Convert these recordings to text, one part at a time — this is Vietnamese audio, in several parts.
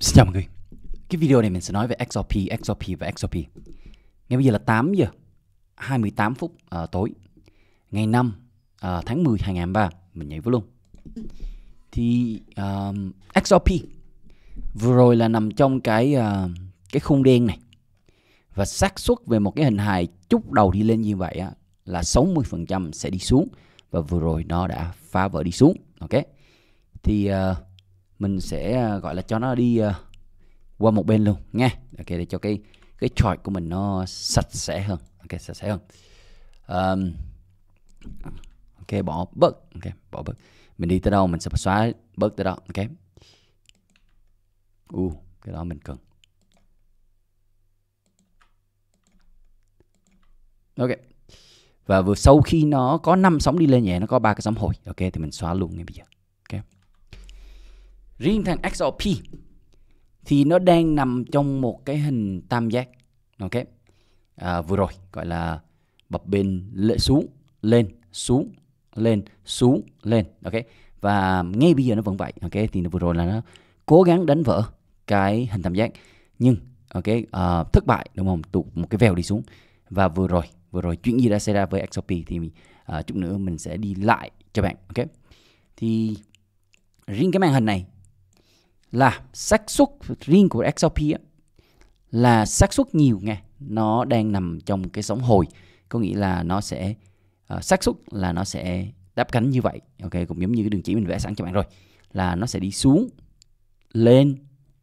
Xin chào mọi người Cái video này mình sẽ nói về XRP, XRP và XRP Ngay bây giờ là 8 giờ 28 phút uh, tối Ngày 5 uh, ờ, tháng 10 2023 Mình nhảy vô luôn Thì uh, XRP Vừa rồi là nằm trong cái uh, cái khung đen này Và xác suất về một cái hình hài chút đầu đi lên như vậy á, Là 60% sẽ đi xuống Và vừa rồi nó đã phá vỡ đi xuống Ok Thì uh, mình sẽ ờ, gọi là cho nó đi ờ, qua một bên luôn nha ok để cho cái cái chart của mình nó sạch sẽ hơn ok sạch sẽ hơn um, ok bỏ bớt ok bỏ bớt mình đi tới đâu mình sẽ xóa bớt tới đó ok u uh, cái đó mình cần ok và vừa sau khi nó có năm sóng đi lên nhẹ nó có ba cái sóng hồi ok thì mình xóa luôn ngay bây giờ riêng thằng XOP thì nó đang nằm trong một cái hình tam giác ok à, vừa rồi gọi là bập bên lệ xuống lên xuống lên xuống lên ok và ngay bây giờ nó vẫn vậy ok thì vừa rồi là nó cố gắng đánh vỡ cái hình tam giác nhưng ok uh, thất bại đúng không tụ một cái vèo đi xuống và vừa rồi vừa rồi chuyện gì đã xảy ra với XOP thì mình, à, uh, chút nữa mình sẽ đi lại cho bạn ok thì riêng cái màn hình này là xác suất riêng của XRP á, là xác suất nhiều nghe nó đang nằm trong cái sóng hồi có nghĩa là nó sẽ uh, xác suất là nó sẽ đáp cánh như vậy ok cũng giống như cái đường chỉ mình vẽ sẵn cho bạn rồi là nó sẽ đi xuống lên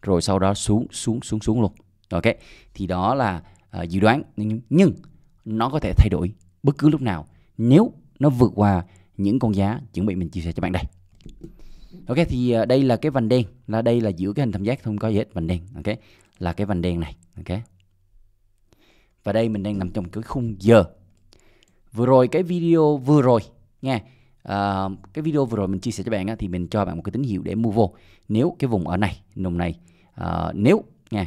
rồi sau đó xuống xuống xuống xuống luôn ok thì đó là uh, dự đoán nhưng nó có thể thay đổi bất cứ lúc nào nếu nó vượt qua những con giá chuẩn bị mình chia sẻ cho bạn đây ok thì à, đây là cái vành đen là đây là giữa cái hình tam giác không có gì hết vành đen ok là cái vành đen này ok và đây mình đang nằm trong cái khung giờ vừa rồi cái video vừa rồi nha à, cái video vừa rồi mình chia sẻ cho bạn á, thì mình cho bạn một cái tín hiệu để mua vô nếu cái vùng ở này nồng này à, nếu nha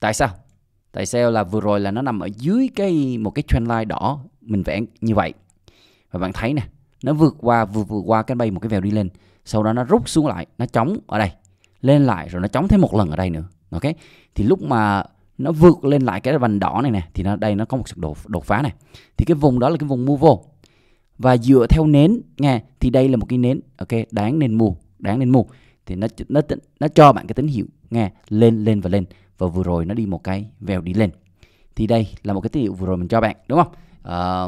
tại sao tại sao là vừa rồi là nó nằm ở dưới cái một cái trend line đỏ mình vẽ như vậy và bạn thấy nè nó vượt qua vừa vượt qua cái bay một cái vèo đi lên sau đó nó rút xuống lại nó chống ở đây lên lại rồi nó chống thêm một lần ở đây nữa ok thì lúc mà nó vượt lên lại cái vành đỏ này nè thì nó đây nó có một sự đột đột phá này thì cái vùng đó là cái vùng mua vô và dựa theo nến nghe thì đây là một cái nến ok đáng nên mua đáng nên mua thì nó nó nó cho bạn cái tín hiệu nghe lên lên và lên và vừa rồi nó đi một cái vèo đi lên thì đây là một cái tín hiệu vừa rồi mình cho bạn đúng không à,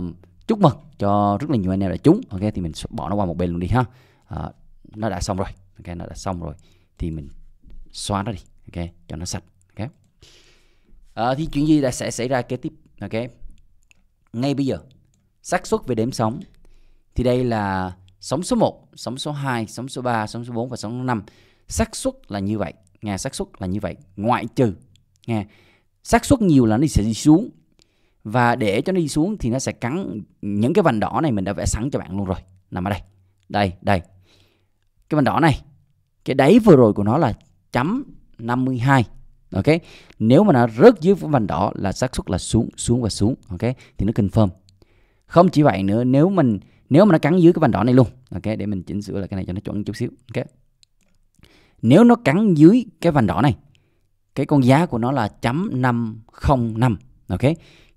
chúc mừng cho rất là nhiều anh em đã trúng ok thì mình bỏ nó qua một bên luôn đi ha à, nó đã xong rồi ok nó đã xong rồi thì mình xóa nó đi ok cho nó sạch ok à, thì chuyện gì đã sẽ xảy ra kế tiếp ok ngay bây giờ xác suất về đếm sóng thì đây là sóng số 1, sóng số 2, sóng số 3, sóng số 4 và sóng số 5. Xác suất là như vậy, nghe xác suất là như vậy, ngoại trừ nghe xác suất nhiều là nó sẽ đi xuống. Và để cho nó đi xuống thì nó sẽ cắn những cái vành đỏ này mình đã vẽ sẵn cho bạn luôn rồi. Nằm ở đây. Đây, đây, cái bàn đỏ này cái đáy vừa rồi của nó là chấm 52 ok nếu mà nó rớt dưới vành đỏ là xác suất là xuống xuống và xuống ok thì nó confirm không chỉ vậy nữa nếu mình nếu mà nó cắn dưới cái vành đỏ này luôn ok để mình chỉnh sửa lại cái này cho nó chuẩn chút xíu ok nếu nó cắn dưới cái vành đỏ này cái con giá của nó là chấm 505 ok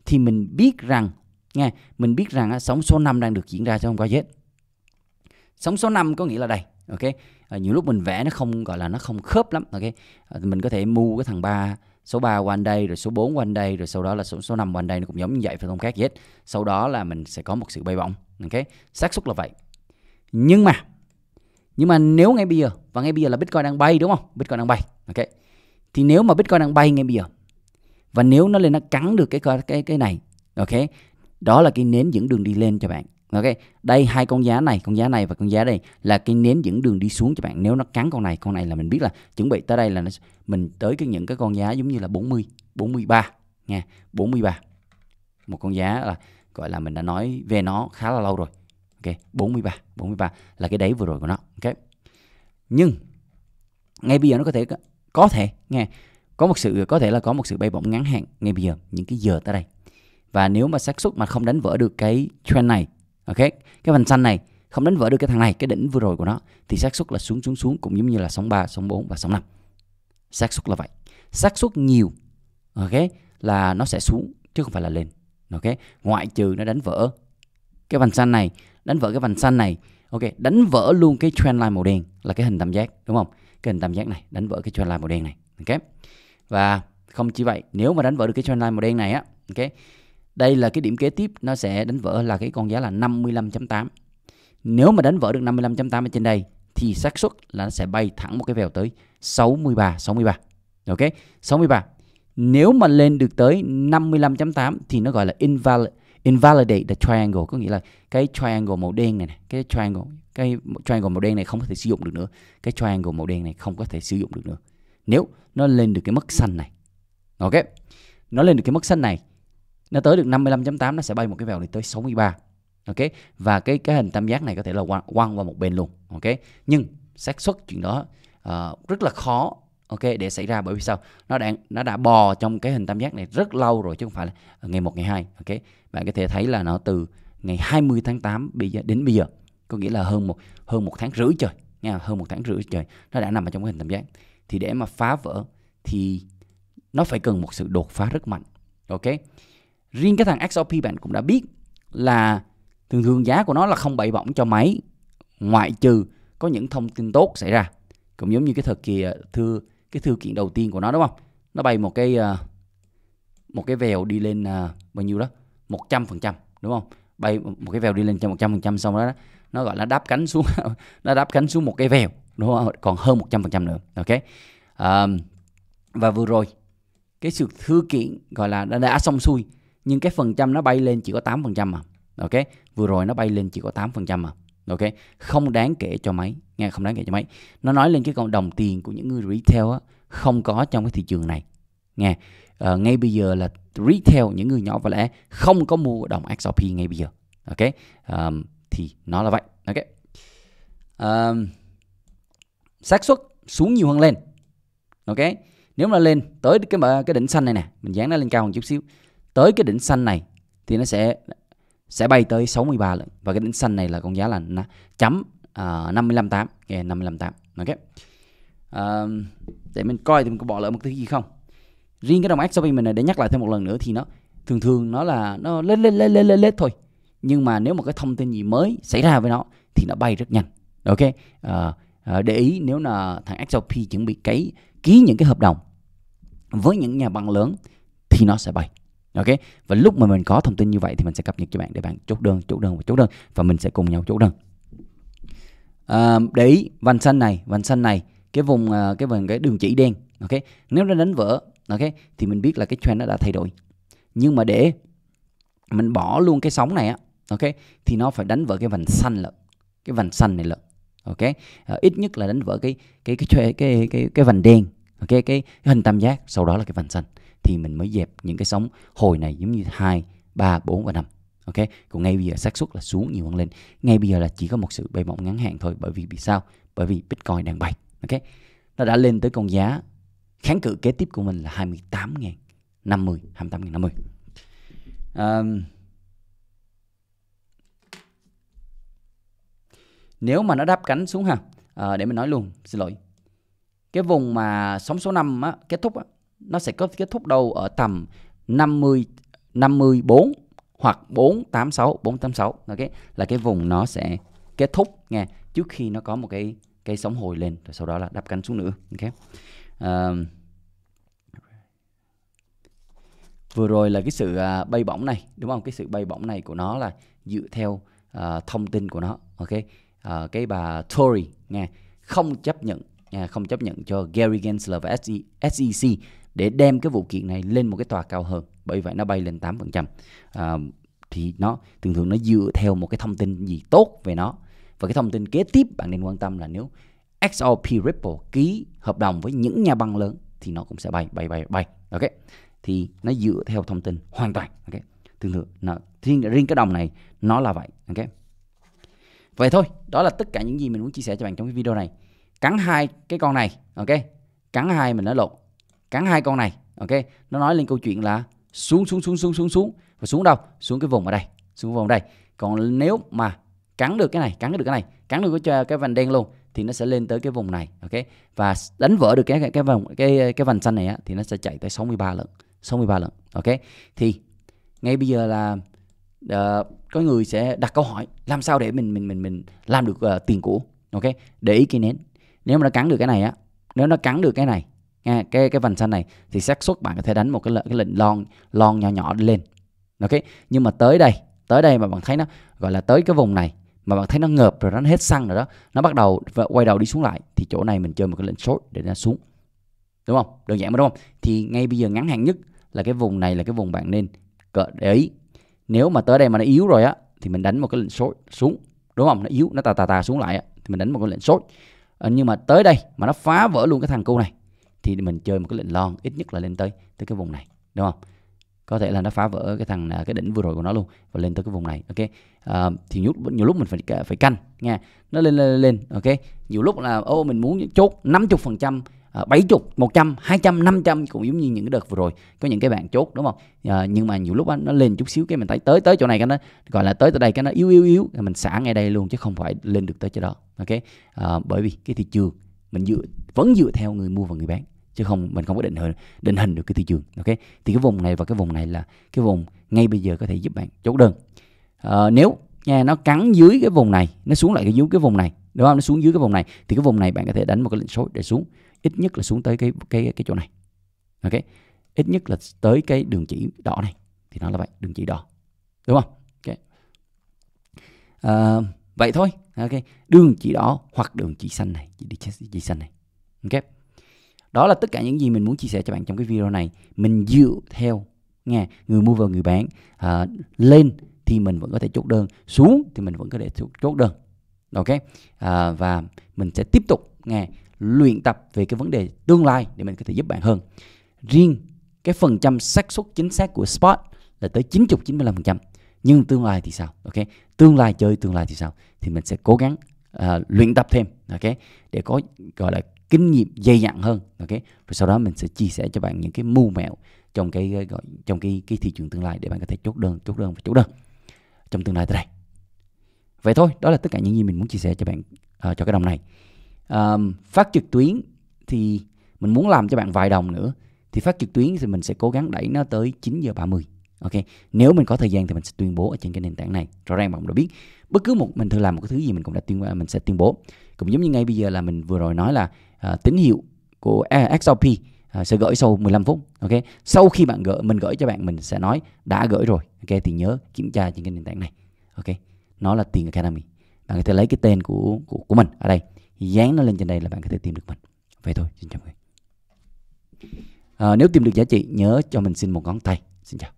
thì mình biết rằng nghe mình biết rằng sóng số 5 đang được diễn ra trong không có chết sóng số 5 có nghĩa là đây ok à, nhiều lúc mình vẽ nó không gọi là nó không khớp lắm ok à, mình có thể mua cái thằng ba số 3 qua đây rồi số 4 qua đây rồi sau đó là số số 5 qua đây nó cũng giống như vậy phải không khác gì hết sau đó là mình sẽ có một sự bay bổng ok xác suất là vậy nhưng mà nhưng mà nếu ngay bây giờ và ngay bây giờ là bitcoin đang bay đúng không bitcoin đang bay ok thì nếu mà bitcoin đang bay ngay bây giờ và nếu nó lên nó cắn được cái cái cái này ok đó là cái nến dẫn đường đi lên cho bạn ok đây hai con giá này con giá này và con giá đây là cái nến dẫn đường đi xuống cho bạn nếu nó cắn con này con này là mình biết là chuẩn bị tới đây là nó, mình tới cái những cái con giá giống như là 40 43 nha 43 một con giá là gọi là mình đã nói về nó khá là lâu rồi ok 43 43 là cái đáy vừa rồi của nó ok nhưng ngay bây giờ nó có thể có thể nghe có một sự có thể là có một sự bay bổng ngắn hạn ngay bây giờ những cái giờ tới đây và nếu mà xác suất mà không đánh vỡ được cái trend này ok cái phần xanh này không đánh vỡ được cái thằng này cái đỉnh vừa rồi của nó thì xác suất là xuống xuống xuống cũng giống như là sóng 3, sóng 4 và sóng 5 xác suất là vậy xác suất nhiều ok là nó sẽ xuống chứ không phải là lên ok ngoại trừ nó đánh vỡ cái vành xanh này đánh vỡ cái vành xanh này ok đánh vỡ luôn cái trend line màu đen là cái hình tam giác đúng không cái hình tam giác này đánh vỡ cái trend line màu đen này ok và không chỉ vậy nếu mà đánh vỡ được cái trend line màu đen này á ok đây là cái điểm kế tiếp nó sẽ đánh vỡ là cái con giá là 55.8 nếu mà đánh vỡ được 55.8 ở trên đây thì xác suất là nó sẽ bay thẳng một cái vèo tới 63 63 ok 63 nếu mà lên được tới 55.8 thì nó gọi là invalid invalidate the triangle có nghĩa là cái triangle màu đen này, này cái triangle cái triangle màu đen này không có thể sử dụng được nữa cái triangle màu đen này không có thể sử dụng được nữa nếu nó lên được cái mức xanh này ok nó lên được cái mức xanh này nó tới được 55.8 nó sẽ bay một cái vèo này tới 63 ok và cái cái hình tam giác này có thể là quăng, qua một bên luôn ok nhưng xác suất chuyện đó uh, rất là khó ok để xảy ra bởi vì sao nó đang nó đã bò trong cái hình tam giác này rất lâu rồi chứ không phải là ngày 1 ngày 2 ok bạn có thể thấy là nó từ ngày 20 tháng 8 bây giờ đến bây giờ có nghĩa là hơn một hơn một tháng rưỡi trời nha hơn một tháng rưỡi trời nó đã nằm ở trong cái hình tam giác thì để mà phá vỡ thì nó phải cần một sự đột phá rất mạnh ok riêng cái thằng xrp bạn cũng đã biết là thường thường giá của nó là không bậy bổng cho máy ngoại trừ có những thông tin tốt xảy ra cũng giống như cái thật kỳ ờ, thư cái thư kiện đầu tiên của nó đúng không nó bay một cái ờ, một cái vèo đi lên ờ, bao nhiêu đó 100% đúng không bay một cái vèo đi lên cho 100% xong đó, nó gọi là đáp cánh xuống nó đáp cánh xuống một cái vèo đúng không còn hơn 100% nữa ok và vừa rồi cái sự thư kiện gọi là đã, đã xong xuôi nhưng cái phần trăm nó bay lên chỉ có 8% mà ok vừa rồi nó bay lên chỉ có 8% mà ok không đáng kể cho mấy nghe không đáng kể cho mấy nó nói lên cái cộng đồng tiền của những người retail á, không có trong cái thị trường này nghe à, ngay bây giờ là retail những người nhỏ và lẻ không có mua đồng XRP ngay bây giờ ok um, thì nó là vậy ok um, xác suất xuống nhiều hơn lên ok nếu mà lên tới cái cái đỉnh xanh này nè mình dán nó lên cao một chút xíu tới cái đỉnh xanh này thì nó sẽ sẽ bay tới 63 lần và cái đỉnh xanh này là con giá là chấm uh, à, 558 nghe yeah, 558 ok uh, để mình coi thì mình có bỏ lỡ một thứ gì không riêng cái đồng XRP mình này để nhắc lại thêm một lần nữa thì nó thường thường nó là nó lên lên lên lên lên lên thôi nhưng mà nếu mà cái thông tin gì mới xảy ra với nó thì nó bay rất nhanh ok uh, uh, để ý nếu là thằng XRP chuẩn bị cái ký những cái hợp đồng với những nhà băng lớn thì nó sẽ bay ok và lúc mà mình có thông tin như vậy thì mình sẽ cập nhật cho bạn để bạn chốt đơn chốt đơn và chốt đơn và mình sẽ cùng nhau chốt đơn à, để ý vành xanh này vành xanh này cái vùng à, cái vùng cái đường chỉ đen ok nếu nó đánh vỡ ok thì mình biết là cái trend nó đã thay đổi nhưng mà để mình bỏ luôn cái sóng này á ok thì nó phải đánh vỡ cái vành xanh lận cái vành xanh này lận ok à, ít nhất là đánh vỡ cái cái cái cái cái cái, cái vành đen ok cái, cái hình tam giác sau đó là cái vành xanh thì mình mới dẹp những cái sóng hồi này giống như hai ba bốn và năm ok còn ngay bây giờ xác suất là xuống nhiều hơn lên ngay bây giờ là chỉ có một sự bay bổng ngắn hạn thôi bởi vì vì sao bởi vì bitcoin đang bay ok nó đã lên tới con giá kháng cự kế tiếp của mình là 28.050 28.050 um, nếu mà nó đáp cánh xuống ha à, để mình nói luôn xin lỗi cái vùng mà sóng số 5 á, kết thúc á, nó sẽ có kết thúc đâu ở tầm 50 54 hoặc 486 486 ok là cái vùng nó sẽ kết thúc nghe trước khi nó có một cái cái sóng hồi lên rồi sau đó là đắp cánh xuống nữa ok uh, vừa rồi là cái sự uh, bay bổng này đúng không cái sự bay bổng này của nó là dựa theo uh, thông tin của nó ok uh, cái bà Tory nghe không chấp nhận nghe không chấp nhận cho Gary Gensler và SEC để đem cái vụ kiện này lên một cái tòa cao hơn bởi vậy nó bay lên 8% à, thì nó thường thường nó dựa theo một cái thông tin gì tốt về nó và cái thông tin kế tiếp bạn nên quan tâm là nếu XRP Ripple ký hợp đồng với những nhà băng lớn thì nó cũng sẽ bay bay bay bay ok thì nó dựa theo thông tin hoàn toàn ok Thường thường nó riêng riêng cái đồng này nó là vậy ok vậy thôi đó là tất cả những gì mình muốn chia sẻ cho bạn trong cái video này cắn hai cái con này ok cắn hai mình nói lộn cắn hai con này ok nó nói lên câu chuyện là xuống xuống xuống xuống xuống xuống và xuống đâu xuống cái vùng ở đây xuống vùng ở đây còn nếu mà cắn được cái này cắn được cái này cắn được cái cái vành đen luôn thì nó sẽ lên tới cái vùng này ok và đánh vỡ được cái cái cái vòng cái cái vành xanh này á, thì nó sẽ chạy tới 63 lần 63 lần ok thì ngay bây giờ là uh, có người sẽ đặt câu hỏi làm sao để mình mình mình mình làm được uh, tiền cũ ok để ý cái nến nếu mà nó cắn được cái này á nếu nó cắn được cái này nghe cái cái vành xanh này thì xác suất bạn có thể đánh một cái, lệnh cái lệnh lon lon nhỏ nhỏ lên ok nhưng mà tới đây tới đây mà bạn thấy nó gọi là tới cái vùng này mà bạn thấy nó ngợp rồi nó hết xăng rồi đó nó bắt đầu quay đầu đi xuống lại thì chỗ này mình chơi một cái lệnh short để nó xuống đúng không đơn giản mà đúng không thì ngay bây giờ ngắn hạn nhất là cái vùng này là cái vùng bạn nên cỡ để ý nếu mà tới đây mà nó yếu rồi á thì mình đánh một cái lệnh short xuống đúng không nó yếu nó tà tà tà xuống lại á, thì mình đánh một cái lệnh short ờ, nhưng mà tới đây mà nó phá vỡ luôn cái thằng cu này thì mình chơi một cái lệnh lon ít nhất là lên tới tới cái vùng này đúng không có thể là nó phá vỡ cái thằng à, cái đỉnh vừa rồi của nó luôn và lên tới cái vùng này ok à, thì nhiều, nhiều lúc mình phải phải canh nha nó lên lên lên ok nhiều lúc là ô mình muốn chốt 50 phần trăm 70, 100, 200, 500 cũng giống như những cái đợt vừa rồi có những cái bạn chốt đúng không à, nhưng mà nhiều lúc đó, nó lên chút xíu cái mình thấy tới tới chỗ này cái nó gọi là tới tới đây cái nó yếu yếu yếu mình xả ngay đây luôn chứ không phải lên được tới chỗ đó ok à, bởi vì cái thị trường mình dựa vẫn dựa theo người mua và người bán chứ không mình không có định hình định hình được cái thị trường ok thì cái vùng này và cái vùng này là cái vùng ngay bây giờ có thể giúp bạn chốt đơn à, nếu nha nó cắn dưới cái vùng này nó xuống lại dưới cái vùng này đúng không nó xuống dưới cái vùng này thì cái vùng này bạn có thể đánh một cái lệnh số để xuống ít nhất là xuống tới cái cái cái chỗ này ok ít nhất là tới cái đường chỉ đỏ này thì nó là vậy đường chỉ đỏ đúng không ok à, vậy thôi ok đường chỉ đỏ hoặc đường chỉ xanh này chỉ đi chỉ xanh này ok đó là tất cả những gì mình muốn chia sẻ cho bạn trong cái video này mình dựa theo nghe người mua và người bán à, lên thì mình vẫn có thể chốt đơn xuống thì mình vẫn có thể chốt đơn ok à, và mình sẽ tiếp tục nghe luyện tập về cái vấn đề tương lai để mình có thể giúp bạn hơn riêng cái phần trăm xác suất chính xác của spot là tới 90 95 phần trăm nhưng tương lai thì sao ok tương lai chơi tương lai thì sao thì mình sẽ cố gắng uh, luyện tập thêm ok để có gọi là kinh nghiệm dày dặn hơn ok rồi sau đó mình sẽ chia sẻ cho bạn những cái mưu mẹo trong cái gọi trong cái cái thị trường tương lai để bạn có thể chốt đơn chốt đơn và chốt đơn trong tương lai tới đây vậy thôi đó là tất cả những gì mình muốn chia sẻ cho bạn uh, cho cái đồng này um, phát trực tuyến thì mình muốn làm cho bạn vài đồng nữa thì phát trực tuyến thì mình sẽ cố gắng đẩy nó tới 9 giờ 30 ok nếu mình có thời gian thì mình sẽ tuyên bố ở trên cái nền tảng này rõ ràng bạn đã biết bất cứ một mình thường làm một cái thứ gì mình cũng đã tuyên mình sẽ tuyên bố cũng giống như ngay bây giờ là mình vừa rồi nói là uh, tín hiệu của XRP uh, à, sẽ gửi sau 15 phút ok sau khi bạn gửi mình gửi cho bạn mình sẽ nói đã gửi rồi ok thì nhớ kiểm tra trên cái nền tảng này ok nó là tiền academy bạn có thể lấy cái tên của của, của mình ở đây dán nó lên trên đây là bạn có thể tìm được mình vậy thôi xin chào mọi người à, nếu tìm được giá trị nhớ cho mình xin một ngón tay xin chào